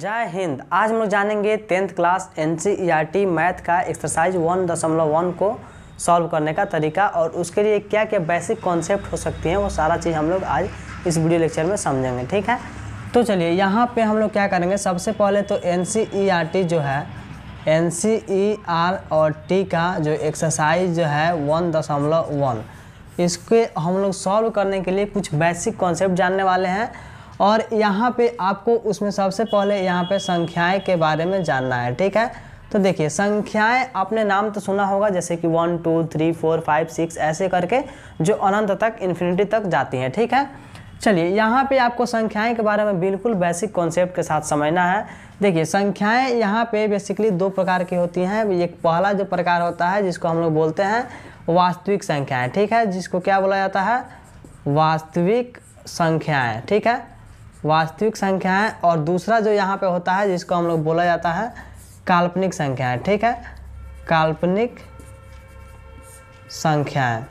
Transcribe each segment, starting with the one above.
जय हिंद आज हम लोग जानेंगे टेंथ क्लास एन मैथ का एक्सरसाइज वन दशमलव वन को सॉल्व करने का तरीका और उसके लिए क्या क्या बेसिक कॉन्सेप्ट हो सकती हैं वो सारा चीज़ हम लोग आज इस वीडियो लेक्चर में समझेंगे ठीक है तो चलिए यहाँ पे हम लोग क्या करेंगे सबसे पहले तो एन e जो है एन e और टी का जो एक्सरसाइज जो है वन दशमलव वन इसके हम लोग सॉल्व करने के लिए कुछ बेसिक कॉन्सेप्ट जानने वाले हैं और यहाँ पे आपको उसमें सबसे पहले यहाँ पे संख्याएं के बारे में जानना है ठीक है तो देखिए संख्याएं आपने नाम तो सुना होगा जैसे कि one two three four five six ऐसे करके जो अनंत तक इन्फिनिटी तक जाती हैं ठीक है चलिए यहाँ पे आपको संख्याएं के बारे में बिल्कुल बेसिक कॉन्सेप्ट के साथ समझना है देखिए संख्याएं यहाँ पे बेसिकली दो प्रकार की होती हैं एक पहला जो प्रकार होता है जिसको हम लोग बोलते हैं वास्तविक संख्याएं ठीक है जिसको क्या बोला जाता है वास्तविक संख्याएं ठीक है वास्तविक संख्याएं और दूसरा जो यहाँ पे होता है जिसको हम लोग बोला जाता है काल्पनिक संख्याएं ठीक है काल्पनिक संख्याएं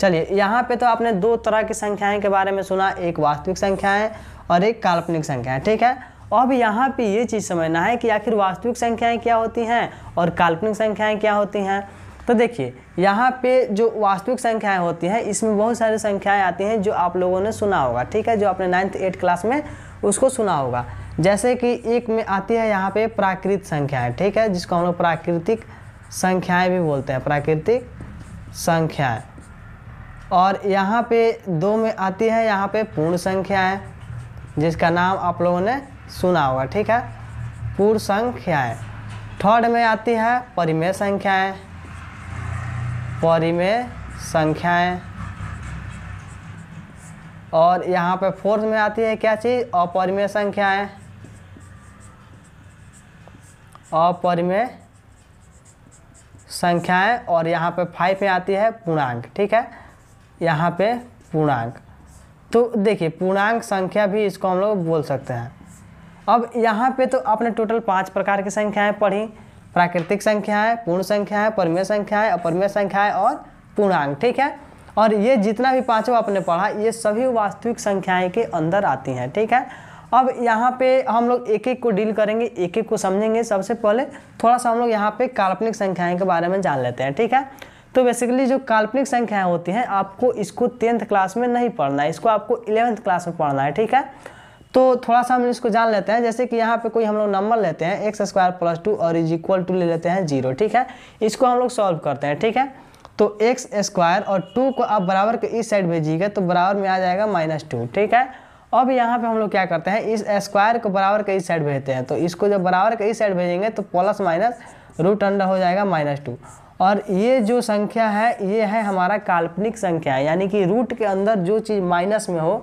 चलिए यहाँ पे तो आपने दो तरह की संख्याएं के बारे में सुना एक वास्तविक संख्याएं और एक काल्पनिक संख्याएं ठीक है अब यहाँ पे ये चीज़ समझना है कि आखिर वास्तविक संख्याएं क्या होती हैं और काल्पनिक संख्याएं क्या होती हैं तो देखिए यहाँ पे जो वास्तविक संख्याएं होती हैं इसमें बहुत सारी संख्याएं आती हैं जो आप लोगों ने सुना होगा ठीक है जो आपने नाइन्थ एट क्लास में उसको सुना होगा जैसे कि एक में आती है यहाँ पे प्राकृत संख्याएं ठीक है जिसको हम लोग प्राकृतिक संख्याएं भी बोलते हैं प्राकृतिक संख्याएं और यहाँ पे दो में आती है यहाँ पे पूर्ण संख्याएं जिसका नाम आप लोगों ने सुना होगा ठीक है पूर्ण संख्याएं थर्ड में आती है परिमेय संख्याएं पौरी में संख्याएं और यहाँ पे फोर्थ में आती है क्या चीज़ अपरिमेय संख्याएं अपरिमेय संख्याएं और यहाँ पे फाइव में आती है पूर्णांक ठीक है यहाँ पे पूर्णांक तो देखिए पूर्णांक संख्या भी इसको हम लोग बोल सकते हैं अब यहाँ पे तो आपने टोटल पांच प्रकार की संख्याएं पढ़ी प्राकृतिक संख्या है पूर्ण संख्या है परमेय संख्या है अपरमेय संख्या है और पूर्णांग ठीक है और ये जितना भी पाँचों आपने पढ़ा ये सभी वास्तविक संख्याएं के अंदर आती हैं ठीक है अब यहाँ पे हम लोग एक एक को डील करेंगे एक एक को समझेंगे सबसे पहले थोड़ा सा हम लोग यहाँ पे काल्पनिक संख्याएं के बारे में जान लेते हैं ठीक है तो बेसिकली जो काल्पनिक संख्याएं होती हैं आपको इसको टेंथ क्लास में नहीं पढ़ना है इसको आपको इलेवेंथ क्लास में पढ़ना है ठीक है तो थोड़ा सा हम इसको जान लेते हैं जैसे कि यहाँ पे कोई हम लोग नंबर लेते हैं एक्स स्क्वायर प्लस टू और इज इक्वल टू ले लेते हैं जीरो ठीक है इसको हम लोग सॉल्व करते हैं ठीक है तो एक्स स्क्वायर और टू को आप बराबर के इस साइड भेजिएगा तो बराबर में आ जाएगा माइनस टू ठीक है अब यहाँ पे हम लोग क्या करते हैं इस स्क्वायर को बराबर के इस साइड भेजते हैं तो इसको जब बराबर के इस साइड भेजेंगे तो प्लस माइनस रूट अंडर हो जाएगा माइनस टू और ये जो संख्या है ये है हमारा काल्पनिक संख्या है यानी कि रूट के अंदर जो चीज़ माइनस में हो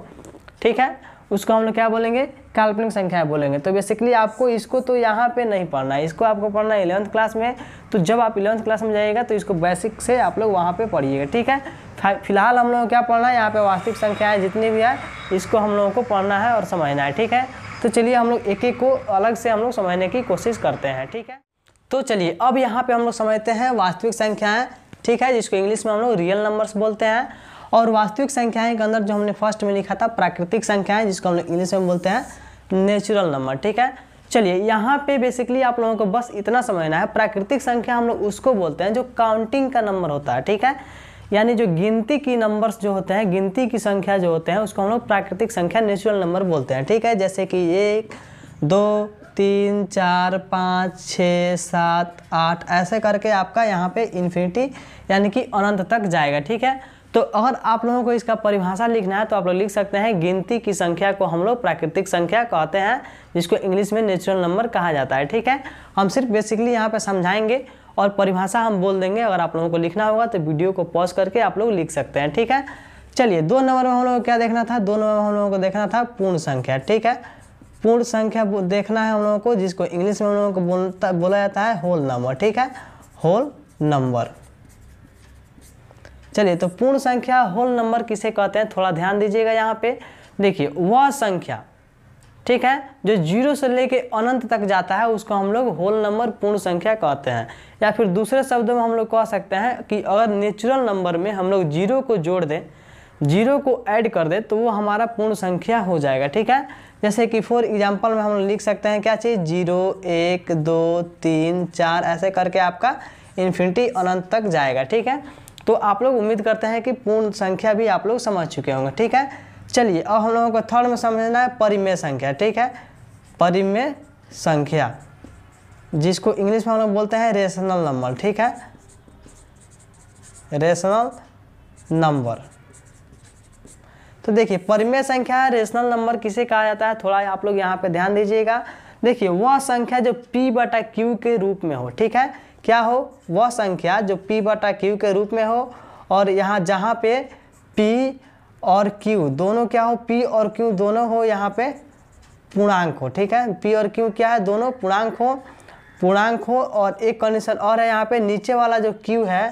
ठीक है उसको हम लोग क्या बोलेंगे काल्पनिक संख्याएं बोलेंगे तो बेसिकली आपको इसको तो यहाँ पे नहीं पढ़ना है इसको आपको पढ़ना है इलेवंथ क्लास में तो जब आप इलेवंथ क्लास में जाइएगा तो इसको बेसिक से आप लोग वहाँ पे पढ़िएगा ठीक है फिलहाल हम लोगों को क्या पढ़ना है यहाँ पे वास्तविक संख्याएं जितनी भी है इसको हम लोगों को पढ़ना है और समझना है ठीक है तो चलिए हम लोग एक एक को अलग से हम लोग समझने की कोशिश करते हैं ठीक है तो चलिए अब यहाँ पर हम लोग समझते हैं वास्तविक संख्याएँ ठीक है जिसको इंग्लिश में हम लोग रियल नंबर्स बोलते हैं और वास्तविक संख्याएं के अंदर जो हमने फर्स्ट में लिखा था प्राकृतिक संख्याएं जिसको हम लोग इंग्लिश में बोलते हैं नेचुरल नंबर ठीक है चलिए यहाँ पे बेसिकली आप लोगों को बस इतना समझना है प्राकृतिक संख्या हम लोग उसको बोलते हैं जो काउंटिंग का नंबर होता है ठीक है यानी जो गिनती की नंबर्स जो होते हैं गिनती की संख्या जो होते हैं उसको हम लोग प्राकृतिक संख्या नेचुरल नंबर बोलते हैं ठीक है जैसे कि एक दो तीन चार पाँच छः सात आठ ऐसे करके आपका यहाँ पे इन्फिनिटी यानी कि अनंत तक जाएगा ठीक है तो अगर आप लोगों को इसका परिभाषा लिखना है तो आप लोग लिख सकते हैं गिनती की संख्या को हम लोग प्राकृतिक संख्या कहते हैं जिसको इंग्लिश में नेचुरल नंबर कहा जाता है ठीक है हम सिर्फ बेसिकली यहाँ पर समझाएंगे और परिभाषा हम बोल देंगे अगर आप लोगों को लिखना होगा तो वीडियो को पॉज करके आप लोग लिख सकते हैं ठीक है चलिए दो नंबर में हम लोगों को क्या देखना था दो नंबर में हम लोगों को देखना था पूर्ण संख्या ठीक है पूर्ण संख्या देखना है हम लोगों को जिसको इंग्लिश में हम लोगों को बोलता बोला जाता है होल नंबर ठीक है होल नंबर चलिए तो पूर्ण संख्या होल नंबर किसे कहते हैं थोड़ा ध्यान दीजिएगा यहाँ पे देखिए वह संख्या ठीक है जो जीरो से लेके अनंत तक जाता है उसको हम लोग होल नंबर पूर्ण संख्या कहते हैं या फिर दूसरे शब्दों में हम लोग कह सकते हैं कि अगर नेचुरल नंबर में हम लोग जीरो को जोड़ दें जीरो को ऐड कर दें तो वो हमारा पूर्ण संख्या हो जाएगा ठीक है जैसे कि फॉर एग्जांपल में हम लोग लिख सकते हैं क्या चीज़ जीरो एक दो तीन चार ऐसे करके आपका इन्फिनिटी अनंत तक जाएगा ठीक है तो आप लोग उम्मीद करते हैं कि पूर्ण संख्या भी आप लोग समझ चुके होंगे ठीक है चलिए अब हम लोगों को थर्ड में समझना है परिमेय संख्या ठीक है परिमेय संख्या जिसको इंग्लिश में हम लोग बोलते हैं रेशनल नंबर ठीक है रेशनल नंबर तो देखिए परिमेय संख्या रेशनल नंबर किसे कहा जाता है थोड़ा आप लोग यहाँ पे ध्यान दीजिएगा देखिए वह संख्या जो p बटा क्यू के रूप में हो ठीक है क्या हो वह संख्या जो पी बटा क्यू के रूप में हो और यहाँ जहाँ पे पी और क्यू दोनों क्या हो पी और क्यू दोनों हो यहाँ पे पूर्णांक हो ठीक है पी और क्यू क्या है दोनों पूर्णांक हो पूर्णांक हो और एक कंडीशन और है यहाँ पे नीचे वाला जो क्यू है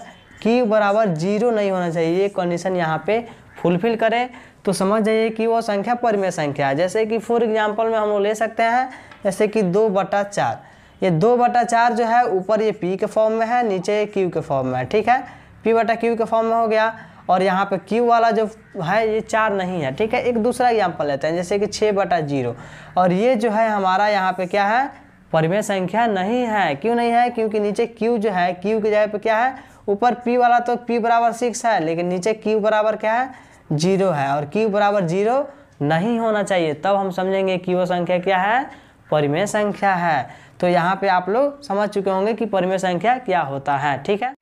क्यू बराबर जीरो नहीं होना चाहिए ये कंडीशन यहाँ पे फुलफिल करें तो समझ जाइए कि वो संख्या परिमेय संख्या है जैसे कि फॉर एग्जाम्पल में हम लोग ले सकते हैं जैसे कि दो बटा चार ये दो बटा चार जो है ऊपर ये पी के फॉर्म में है नीचे ये क्यू के फॉर्म में है ठीक है पी बटा क्यू के फॉर्म में हो गया और यहाँ पे क्यू वाला जो है ये चार नहीं है ठीक है एक दूसरा एग्जाम्पल लेते हैं जैसे कि छः बटा जीरो और ये जो है हमारा यहाँ पे क्या है परिमेय संख्या नहीं है क्यों नहीं है क्योंकि नीचे क्यू जो है क्यू की जगह पर क्या है ऊपर पी वाला तो पी बराबर सिक्स है लेकिन नीचे क्यू बराबर क्या है जीरो है और क्यू बराबर जीरो नहीं होना चाहिए तब हम समझेंगे कि वो संख्या क्या है परिमेय संख्या है तो यहाँ पे आप लोग समझ चुके होंगे कि परिमेय संख्या क्या होता है ठीक है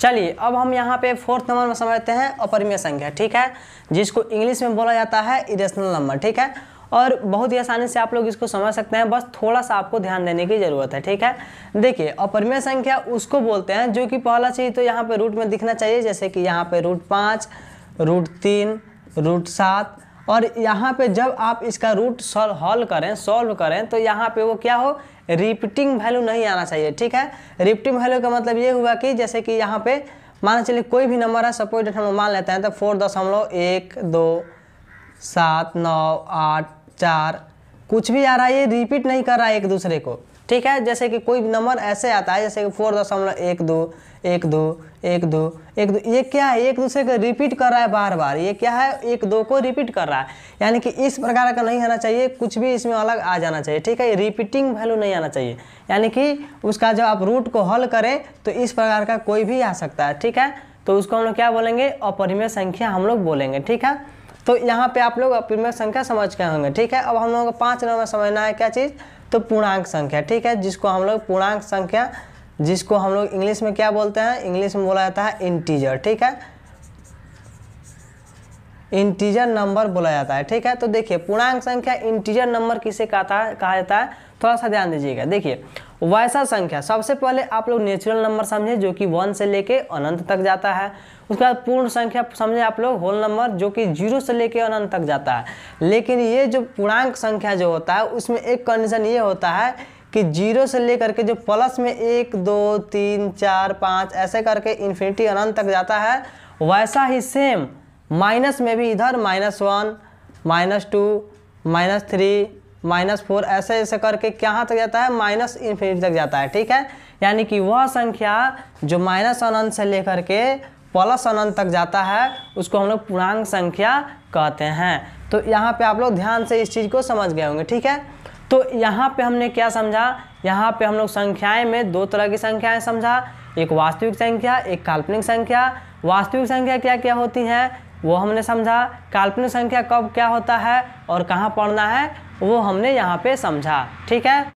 चलिए अब हम यहाँ पे फोर्थ नंबर में समझते हैं अपरिमेय संख्या ठीक है जिसको इंग्लिश में बोला जाता है इरेशनल नंबर ठीक है और बहुत ही आसानी से आप लोग इसको समझ सकते हैं बस थोड़ा सा आपको ध्यान देने की ज़रूरत है ठीक है देखिए अपरिमेय संख्या उसको बोलते हैं जो कि पहला चीज़ तो यहाँ पे रूट में दिखना चाहिए जैसे कि यहाँ पे रूट पाँच रूट तीन रूट सात और यहाँ पे जब आप इसका रूट सॉल्व हॉल करें सॉल्व करें तो यहाँ पे वो क्या हो रिपीटिंग वैल्यू नहीं आना चाहिए ठीक है रिपीटिंग वैल्यू का मतलब ये हुआ कि जैसे कि यहाँ पे मान चलिए कोई भी नंबर है सपोज हम लोग मान लेते हैं तो फोर दशमलव एक दो सात नौ आठ चार कुछ भी आ रहा है ये रिपीट नहीं कर रहा है एक दूसरे को ठीक है जैसे कि कोई भी नंबर ऐसे आता है जैसे कि फोर दशमलव एक दो एक दो एक दो एक दो ये क्या है एक दूसरे को रिपीट कर रहा है बार बार ये क्या है एक दो को रिपीट कर रहा है यानी कि इस प्रकार का नहीं होना चाहिए कुछ भी इसमें अलग आ जाना चाहिए ठीक है रिपीटिंग वैल्यू नहीं आना चाहिए यानी कि उसका जब आप रूट को हल करें तो इस प्रकार का कोई भी आ सकता है ठीक है तो उसको हम लोग क्या बोलेंगे अपरिमेय संख्या हम लोग बोलेंगे ठीक है तो यहाँ पे आप लोग अपरिमेय संख्या समझ के होंगे ठीक है अब हम लोगों को पाँच नंबर समझना है क्या चीज़ तो पूर्णांक संख्या ठीक है जिसको हम लोग पूर्णांक संख्या जिसको हम लोग इंग्लिश में क्या बोलते हैं इंग्लिश में बोला जाता है इंटीजर ठीक है इंटीजर नंबर बोला जाता है ठीक है तो देखिए पूर्णांक संख्या इंटीजर नंबर किसे कहता कहा जाता है थोड़ा सा ध्यान दीजिएगा देखिए वैसा संख्या सबसे पहले आप लोग नेचुरल नंबर समझें जो कि वन से लेके अनंत तक जाता है उसके बाद पूर्ण संख्या समझें आप लोग होल नंबर जो कि जीरो से लेके अनंत तक जाता है लेकिन ये जो पूर्णांक संख्या जो होता है उसमें एक कंडीशन ये होता है कि जीरो से लेकर के जो प्लस में एक दो तीन चार पाँच ऐसे करके इन्फिनिटी अनंत तक जाता है वैसा ही सेम माइनस में भी इधर minus one minus two minus three minus four ऐसे ऐसे करके कहाँ तक जाता है माइनस इन्फिनिटी तक जाता है ठीक है यानी कि वह संख्या जो माइनस अनंत से लेकर के प्लस अनंत तक जाता है उसको हम लोग पूर्णांक संख्या कहते हैं तो यहाँ पे आप लोग ध्यान से इस चीज़ को समझ गए होंगे ठीक है तो यहाँ पे हमने क्या समझा यहाँ पे हम लोग संख्याएं में दो तरह की संख्याएं समझा एक वास्तविक संख्या एक काल्पनिक संख्या वास्तविक संख्या क्या क्या होती है वो हमने समझा काल्पनिक संख्या कब क्या होता है और कहाँ पढ़ना है वो हमने यहाँ पे समझा ठीक है